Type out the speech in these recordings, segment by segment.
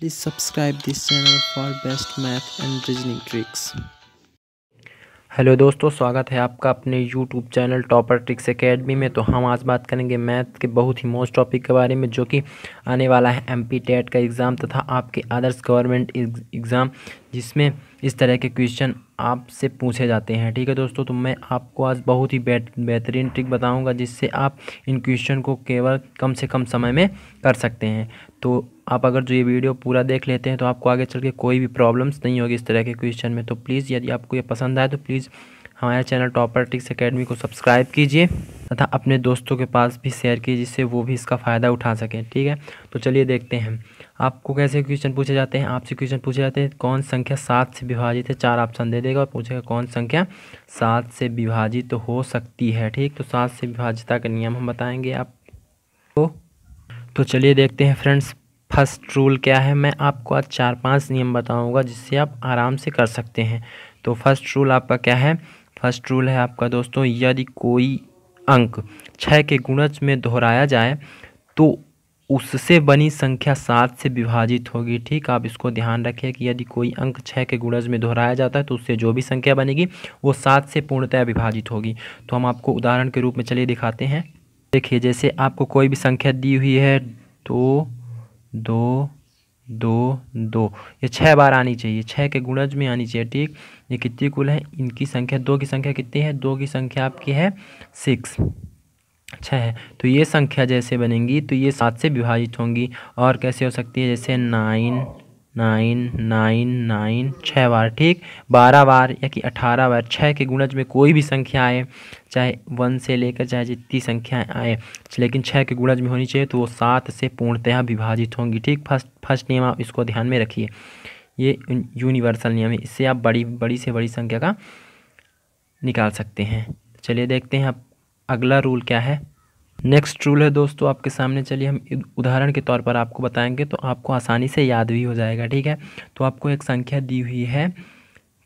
Please subscribe this channel for best math and reasoning tricks. Hello दोस्तों स्वागत है आपका अपने YouTube channel topper tricks academy में तो हम आज बात करेंगे मैथ के बहुत ही मोस्ट टॉपिक के बारे में जो कि आने वाला है एम पी टेट का एग्ज़ाम तथा आपके अदर्स गवर्नमेंट एग्ज़ाम जिसमें इस तरह के क्वेश्चन आपसे पूछे जाते हैं ठीक है दोस्तों तो मैं आपको आज बहुत ही बेहतरीन ट्रिक बताऊंगा जिससे आप इन क्वेश्चन को केवल कम से कम समय में कर सकते हैं तो आप अगर जो ये वीडियो पूरा देख लेते हैं तो आपको आगे चल के कोई भी प्रॉब्लम्स नहीं होगी इस तरह के क्वेश्चन में तो प्लीज़ यदि आपको ये पसंद आए तो प्लीज़ हमारे चैनल टॉपर टिक्स अकेडमी को सब्सक्राइब कीजिए तथा अपने दोस्तों के पास भी शेयर कीजिए जिससे वो भी इसका फ़ायदा उठा सकें ठीक है तो चलिए देखते हैं आपको कैसे क्वेश्चन पूछे जाते हैं आपसे क्वेश्चन पूछे जाते हैं कौन संख्या सात से विभाजित है चार ऑप्शन दे देगा और पूछेगा कौन संख्या सात से विभाजित तो हो सकती है ठीक तो सात से विभाजिता का नियम हम बताएँगे आपको तो चलिए देखते हैं फ्रेंड्स फर्स्ट रूल क्या है मैं आपको आज चार पाँच नियम बताऊँगा जिससे आप आराम से कर सकते हैं तो फर्स्ट रूल आपका क्या है फर्स्ट रूल है आपका दोस्तों यदि कोई अंक छः के गुणज में दोहराया जाए तो उससे बनी संख्या सात से विभाजित होगी ठीक आप इसको ध्यान रखें कि यदि कोई अंक छः के गुणज में दोहराया जाता है तो उससे जो भी संख्या बनेगी वो सात से पूर्णतया विभाजित होगी तो हम आपको उदाहरण के रूप में चलिए दिखाते हैं देखिए जैसे आपको कोई भी संख्या दी हुई है दो दो दो दो ये छः बार आनी चाहिए छः के गुणज में आनी चाहिए ठीक ये कितनी कुल है इनकी संख्या दो की संख्या कितनी है दो की संख्या आपकी है सिक्स छः है तो ये संख्या जैसे बनेंगी तो ये सात से विभाजित होंगी और कैसे हो सकती है जैसे नाइन नाइन नाइन नाइन छः बार ठीक बारह बार या कि अठारह बार छः के गुणज में कोई भी संख्या आए चाहे वन से लेकर चाहे जितनी संख्याएं आए लेकिन छः के गुणज में होनी चाहिए तो वो सात से पूर्णतः विभाजित होंगी ठीक फर्स्ट फर्स्ट नियम आप इसको ध्यान में रखिए ये यूनिवर्सल नियम है इससे आप बड़ी बड़ी से बड़ी संख्या का निकाल सकते हैं चलिए देखते हैं अब अगला रूल क्या है नेक्स्ट रूल है दोस्तों आपके सामने चलिए हम उदाहरण के तौर पर आपको बताएंगे तो आपको आसानी से याद भी हो जाएगा ठीक है तो आपको एक संख्या दी हुई है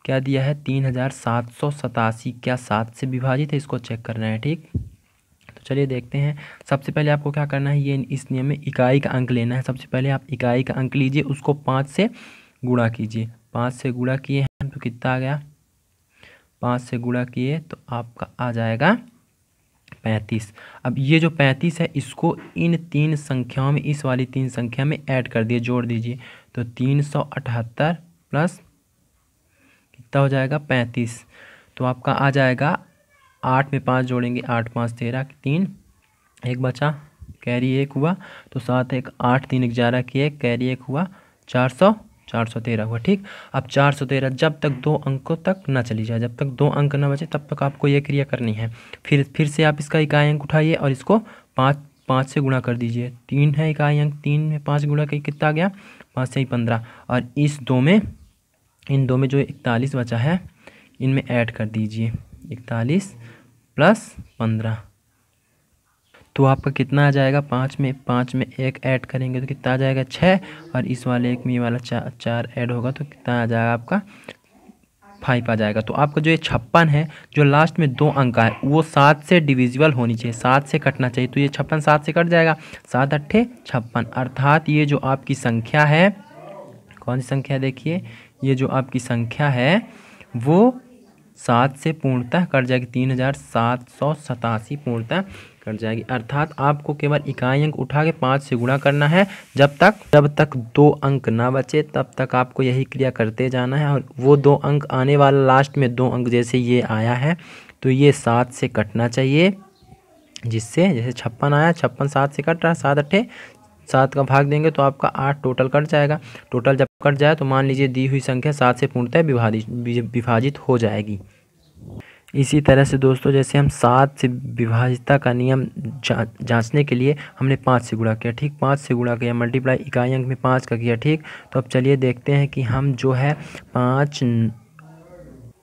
क्या दिया है तीन हज़ार सात सौ सतासी क्या सात से विभाजित है इसको चेक करना है ठीक तो चलिए देखते हैं सबसे पहले आपको क्या करना है ये इस नियम में इकाई का अंक लेना है सबसे पहले आप इकाई का अंक लीजिए उसको पाँच से गुणा कीजिए पाँच से गुणा किए हैं तो कितना आ गया पाँच से गुणा किए तो आपका आ जाएगा पैंतीस अब ये जो पैंतीस है इसको इन तीन संख्याओं में इस वाली तीन संख्या में ऐड कर दिए जोड़ दीजिए तो तीन सौ अठहत्तर प्लस कितना हो जाएगा पैंतीस तो आपका आ जाएगा आठ में पाँच जोड़ेंगे आठ पाँच तेरह तीन एक बचा कैरी एक हुआ तो सात एक आठ तीन ग्यारह की एक कैरी एक हुआ चार सौ चार सौ तेरह हुआ ठीक अब चार सौ तेरह जब तक दो अंकों तक ना चली जाए जब तक दो अंक ना बचे तब तक आपको यह क्रिया करनी है फिर फिर से आप इसका इकाई अंक उठाइए और इसको पाँच पाँच से गुणा कर दीजिए तीन है इकाई अंक तीन में पाँच गुणा कहीं कितना आ गया पाँच से ही पंद्रह और इस दो में इन दो में जो इकतालीस बचा है इनमें ऐड कर दीजिए इकतालीस प्लस पंद्रह तो आपका कितना आ जाएगा पाँच में पाँच में एक ऐड करेंगे तो कितना आ जाएगा छः और इस वाले एक में ये वाला चार चार ऐड होगा तो कितना आ जाएगा आपका फाइव आ जाएगा तो आपका जो ये छप्पन है जो लास्ट में दो अंक है वो सात से डिविजिबल होनी चाहिए सात से कटना चाहिए तो ये छप्पन सात से कट जाएगा सात अट्ठे छप्पन अर्थात ये जो आपकी संख्या है कौन सी संख्या देखिए ये जो आपकी संख्या है वो सात से पूर्णतः कट जाएगी तीन हज़ार सात सौ सतासी पूर्णतः कट जाएगी अर्थात आपको केवल इकाई अंक उठा के पाँच से गुणा करना है जब तक जब तक दो अंक ना बचे तब तक आपको यही क्रिया करते जाना है और वो दो अंक आने वाला लास्ट में दो अंक जैसे ये आया है तो ये सात से कटना चाहिए जिससे जैसे छप्पन आया छप्पन सात से कट रहा है सात अट्ठे सात का भाग देंगे तो आपका आठ टोटल कट जाएगा टोटल जब कट जाए तो मान लीजिए दी हुई संख्या सात से पूर्णतः विभाजित विभाजित हो जाएगी इसी तरह से दोस्तों जैसे हम सात से विभाजिता का नियम जांचने के लिए हमने पाँच से गुणा किया ठीक पाँच से गुणा किया मल्टीप्लाई इकाई अंक में पाँच का किया ठीक तो अब चलिए देखते हैं कि हम जो है पाँच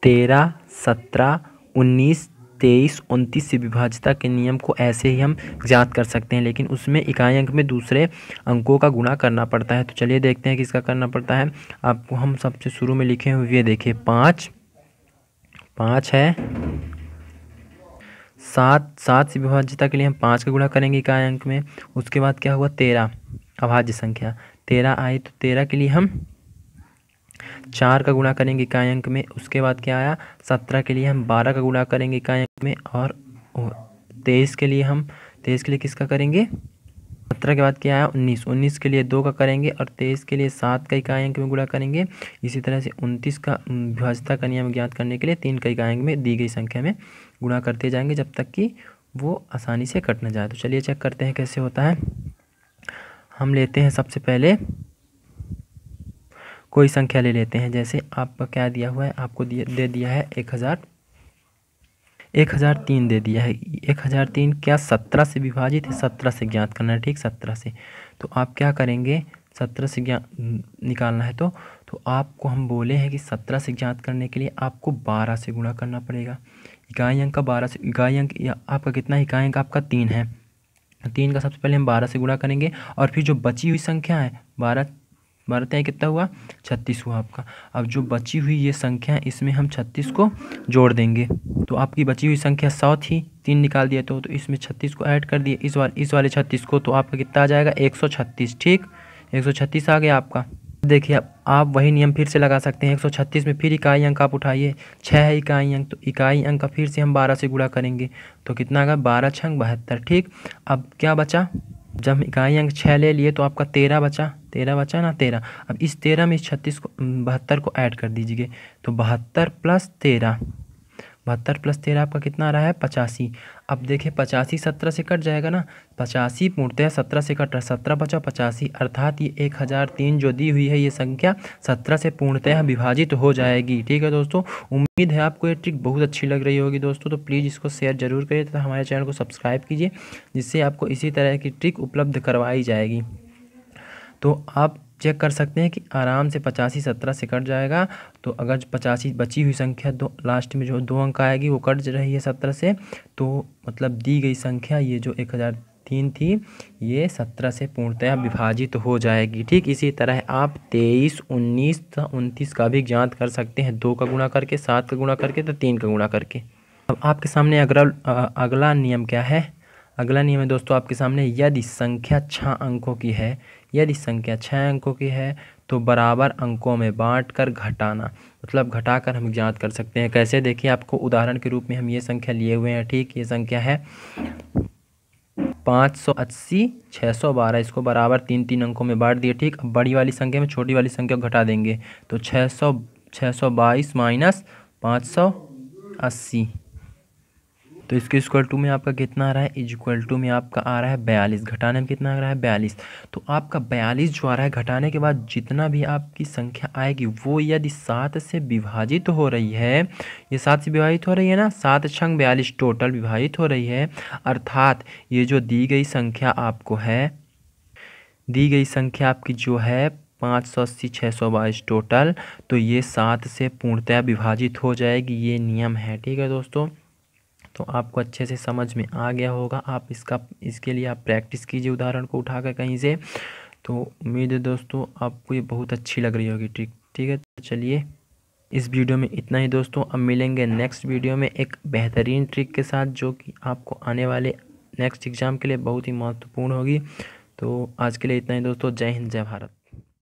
तेरह सत्रह उन्नीस तेईस उनतीस से विभाजिता के नियम को ऐसे ही हम ज्ञात कर सकते हैं लेकिन उसमें इकाई अंक में दूसरे अंकों का गुणा करना पड़ता है तो चलिए देखते हैं किसका करना पड़ता है आपको हम सबसे शुरू में लिखे हुए देखें देखिए पाँच पाँच है सात सात से विभाज्यता के लिए हम पाँच का गुणा करेंगे इकाई अंक में उसके बाद क्या हुआ तेरह अभाज्य संख्या तेरह आई तो तेरह के लिए हम चार का गुणा करेंगे इकाई अंक में उसके बाद क्या आया सत्रह के लिए हम बारह का गुणा करेंगे इकाई अंक में और तेईस के लिए हम तेईस के लिए किसका करेंगे सत्रह के बाद क्या है उन्नीस उन्नीस के लिए दो का करेंगे और तेईस के लिए सात का इकायांक में गुणा करेंगे इसी तरह से उनतीस का विभाजता का नियम ज्ञात करने के लिए तीन का अंक में दी गई संख्या में गुणा करते जाएंगे जब तक कि वो आसानी से कट ना जाए तो चलिए चेक करते हैं कैसे होता है हम लेते हैं सबसे पहले कोई संख्या ले लेते हैं जैसे आपका क्या दिया हुआ है आपको दे दिया है एक हज़ार एक हज़ार तीन दे दिया है एक हज़ार तीन क्या सत्रह से विभाजित है सत्रह से ज्ञात करना है ठीक सत्रह से तो आप क्या करेंगे सत्रह से ज्ञात निकालना है तो तो आपको हम बोले हैं कि सत्रह से ज्ञात करने के लिए आपको बारह से गुणा करना पड़ेगा इकाई अंक का बारह से इकाई अंक आपका कितना इकाई अंक आपका तीन है तीन का सबसे पहले हम बारह से गुणा करेंगे और फिर जो बची हुई संख्या है बारह बढ़ते हैं कितना हुआ छत्तीस हुआ आपका अब जो बची हुई ये संख्या इसमें हम छत्तीस को जोड़ देंगे तो आपकी बची हुई संख्या सौ थी तीन निकाल दिया तो, तो इसमें छत्तीस को ऐड कर दिए इस वाले इस वाले छत्तीस को तो आपका कितना आ जाएगा एक सौ छत्तीस ठीक एक सौ छत्तीस आ गया आपका देखिए अब आप वही नियम फिर से लगा सकते हैं एक सौ छत्तीस में फिर इकाई अंक आप उठाइए छः है इकाई अंक तो इकाई अंक का फिर से हम बारह से गुड़ा करेंगे तो कितना आ गया बारह छंग बहत्तर ठीक अब क्या बचा जब इकाई अंक छः ले लिए तो आपका तेरह बचा तेरह बचा ना तेरह अब इस तेरह में इस छत्तीस को बहत्तर को ऐड कर दीजिए तो बहत्तर प्लस तेरह बहत्तर प्लस तेरह आपका कितना आ रहा है पचासी अब देखिए पचासी सत्रह से कट जाएगा ना पचासी पूर्णतः सत्रह से कट रहा है सत्रह पचा पचासी अर्थात ये एक हज़ार तीन जो दी हुई है ये संख्या सत्रह से पूर्णतः विभाजित हो जाएगी ठीक है दोस्तों उम्मीद है आपको ये ट्रिक बहुत अच्छी लग रही होगी दोस्तों तो प्लीज़ इसको शेयर जरूर करिए तथा हमारे चैनल को सब्सक्राइब कीजिए जिससे आपको इसी तरह की ट्रिक उपलब्ध करवाई जाएगी तो आप चेक कर सकते हैं कि आराम से पचासी सत्रह से कट जाएगा तो अगर पचासी बची हुई संख्या दो लास्ट में जो दो अंक आएगी वो कट रही है सत्रह से तो मतलब दी गई संख्या ये जो एक हज़ार तीन थी ये सत्रह से पूर्णतया विभाजित तो हो जाएगी ठीक इसी तरह आप तेईस उन्नीस तथा उनतीस का भी ज्ञात कर सकते हैं दो का गुणा करके सात का गुणा करके तो तीन का गुणा करके अब आपके सामने अगला अगला नियम क्या है अगला नियम है दोस्तों आपके सामने यदि संख्या छः अंकों की है यदि संख्या छः अंकों की है तो बराबर अंकों में बांट कर घटाना मतलब घटाकर हम ज्ञात कर सकते हैं कैसे देखिए आपको उदाहरण के रूप में हम ये संख्या लिए हुए हैं ठीक ये संख्या है पाँच सौ अस्सी छः सौ बारह इसको बराबर तीन तीन अंकों में बांट दिए ठीक अब बड़ी वाली संख्या में छोटी वाली संख्या घटा देंगे तो छः सौ छः सौ बाईस माइनस पाँच सौ अस्सी तो इसके इक्वल टू में आपका कितना आ रहा है इज इक्वल टू में आपका आ रहा है बयालीस घटाने में कितना आ रहा है बयालीस तो आपका बयालीस जो आ रहा है घटाने के बाद जितना भी आपकी संख्या आएगी वो यदि सात से विभाजित हो रही है ये सात से विभाजित हो रही है ना सात छंग बयालीस टोटल विभाजित हो रही है अर्थात ये जो दी गई संख्या आपको है दी गई संख्या आपकी जो है पाँच सौ अस्सी छः सौ बाईस टोटल तो ये सात से पूर्णतया विभाजित हो जाएगी ये नियम है ठीक है दोस्तों तो आपको अच्छे से समझ में आ गया होगा आप इसका इसके लिए आप प्रैक्टिस कीजिए उदाहरण को उठाकर कहीं से तो उम्मीद है दोस्तों आपको ये बहुत अच्छी लग रही होगी ठीक ठीक है तो चलिए इस वीडियो में इतना ही दोस्तों अब मिलेंगे नेक्स्ट वीडियो में एक बेहतरीन ट्रिक के साथ जो कि आपको आने वाले नेक्स्ट एग्ज़ाम के लिए बहुत ही महत्वपूर्ण होगी तो आज के लिए इतना ही दोस्तों जय हिंद जय भारत